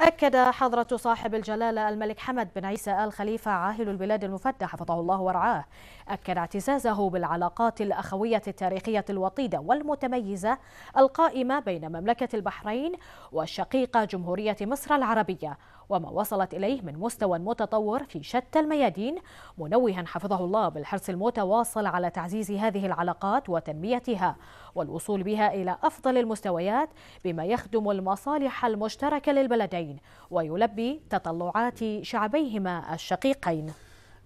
أكد حضرة صاحب الجلالة الملك حمد بن عيسى آل خليفة عاهل البلاد المفتح حفظه الله ورعاه أكد اعتزازه بالعلاقات الأخوية التاريخية الوطيدة والمتميزة القائمة بين مملكة البحرين والشقيقة جمهورية مصر العربية وما وصلت إليه من مستوى متطور في شتى الميادين منوها حفظه الله بالحرص المتواصل على تعزيز هذه العلاقات وتنميتها والوصول بها إلى أفضل المستويات بما يخدم المصالح المشتركة للبلدين ويلبي تطلعات شعبيهما الشقيقين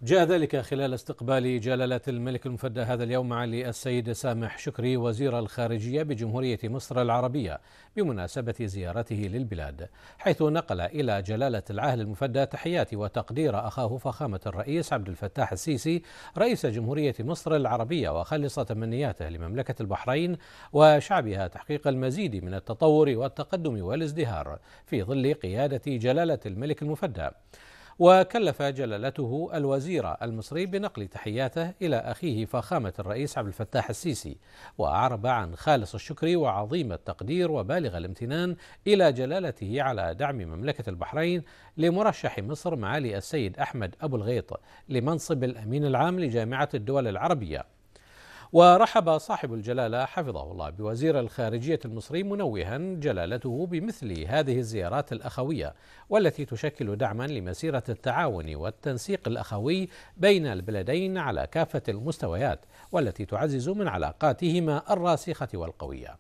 جاء ذلك خلال استقبال جلالة الملك المفدى هذا اليوم علي السيد سامح شكري وزير الخارجية بجمهورية مصر العربية بمناسبة زيارته للبلاد حيث نقل إلى جلالة العهد المفدى تحيات وتقدير أخاه فخامة الرئيس عبد الفتاح السيسي رئيس جمهورية مصر العربية وخلص تمنياته لمملكة البحرين وشعبها تحقيق المزيد من التطور والتقدم والازدهار في ظل قيادة جلالة الملك المفدى وكلف جلالته الوزير المصري بنقل تحياته إلى أخيه فخامة الرئيس عبد الفتاح السيسي وأعرب عن خالص الشكر وعظيم التقدير وبالغ الامتنان إلى جلالته على دعم مملكة البحرين لمرشح مصر معالي السيد أحمد أبو الغيط لمنصب الأمين العام لجامعة الدول العربية ورحب صاحب الجلاله حفظه الله بوزير الخارجيه المصري منوها جلالته بمثل هذه الزيارات الاخويه والتي تشكل دعما لمسيره التعاون والتنسيق الاخوي بين البلدين على كافه المستويات والتي تعزز من علاقاتهما الراسخه والقويه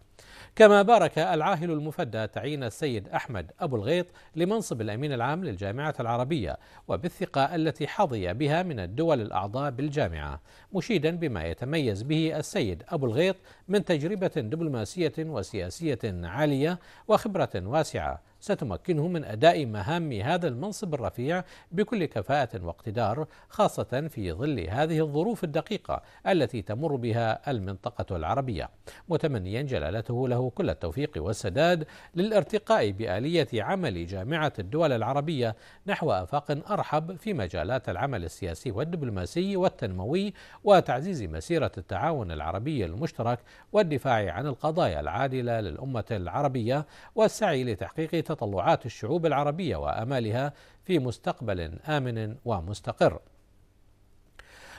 كما بارك العاهل المفدى تعيين السيد أحمد أبو الغيط لمنصب الأمين العام للجامعة العربية وبالثقة التي حظي بها من الدول الأعضاء بالجامعة مشيدا بما يتميز به السيد أبو الغيط من تجربة دبلوماسية وسياسية عالية وخبرة واسعة ستمكنه من أداء مهام هذا المنصب الرفيع بكل كفاءة واقتدار خاصة في ظل هذه الظروف الدقيقة التي تمر بها المنطقة العربية متمنيا جلالته له كل التوفيق والسداد للارتقاء بآلية عمل جامعة الدول العربية نحو آفاق أرحب في مجالات العمل السياسي والدبلوماسي والتنموي وتعزيز مسيرة التعاون العربي المشترك والدفاع عن القضايا العادلة للأمة العربية والسعي لتحقيق تطلعات الشعوب العربيه وامالها في مستقبل امن ومستقر.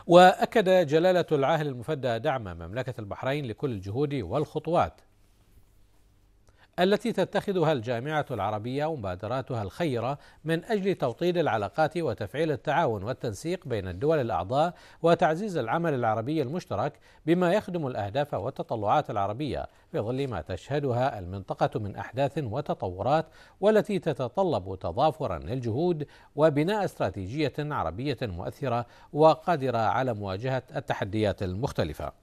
واكد جلاله العاهل المفدى دعم مملكه البحرين لكل الجهود والخطوات التي تتخذها الجامعة العربية ومبادراتها الخيرة من أجل توطيد العلاقات وتفعيل التعاون والتنسيق بين الدول الأعضاء وتعزيز العمل العربي المشترك بما يخدم الأهداف والتطلعات العربية في ظل ما تشهدها المنطقة من أحداث وتطورات والتي تتطلب تضافرا للجهود وبناء استراتيجية عربية مؤثرة وقادرة على مواجهة التحديات المختلفة.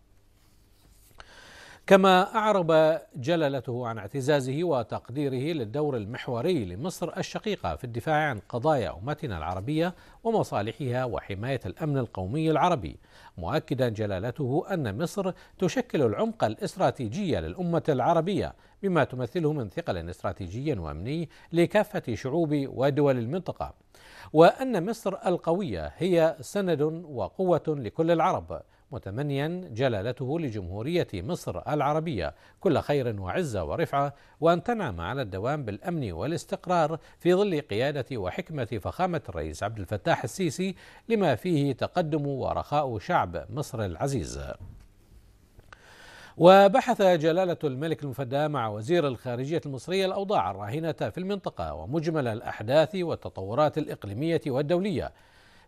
كما أعرب جلالته عن اعتزازه وتقديره للدور المحوري لمصر الشقيقة في الدفاع عن قضايا أمتنا العربية ومصالحها وحماية الأمن القومي العربي، مؤكدا جلالته أن مصر تشكل العمق الاستراتيجي للأمة العربية بما تمثله من ثقل استراتيجي وأمني لكافة شعوب ودول المنطقة، وأن مصر القوية هي سند وقوة لكل العرب متمنيا جلالته لجمهورية مصر العربية كل خير وعزة ورفعة وأن تنعم على الدوام بالأمن والاستقرار في ظل قيادة وحكمة فخامة الرئيس عبد الفتاح السيسي لما فيه تقدم ورخاء شعب مصر العزيز وبحث جلالة الملك المفدى مع وزير الخارجية المصرية الأوضاع الراهنة في المنطقة ومجمل الأحداث والتطورات الإقليمية والدولية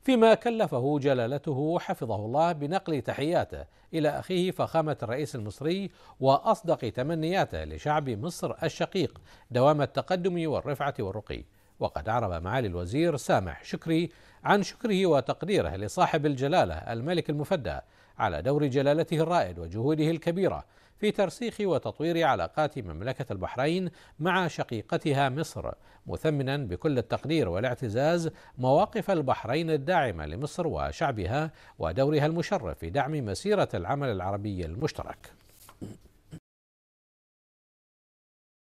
فيما كلفه جلالته حفظه الله بنقل تحياته إلى أخيه فخامة الرئيس المصري وأصدق تمنياته لشعب مصر الشقيق دوام التقدم والرفعة والرقي وقد أعرب معالي الوزير سامح شكري عن شكره وتقديره لصاحب الجلالة الملك المفدى على دور جلالته الرائد وجهوده الكبيرة في ترسيخ وتطوير علاقات مملكة البحرين مع شقيقتها مصر مثمنا بكل التقدير والاعتزاز مواقف البحرين الداعمة لمصر وشعبها ودورها المشرف في دعم مسيرة العمل العربي المشترك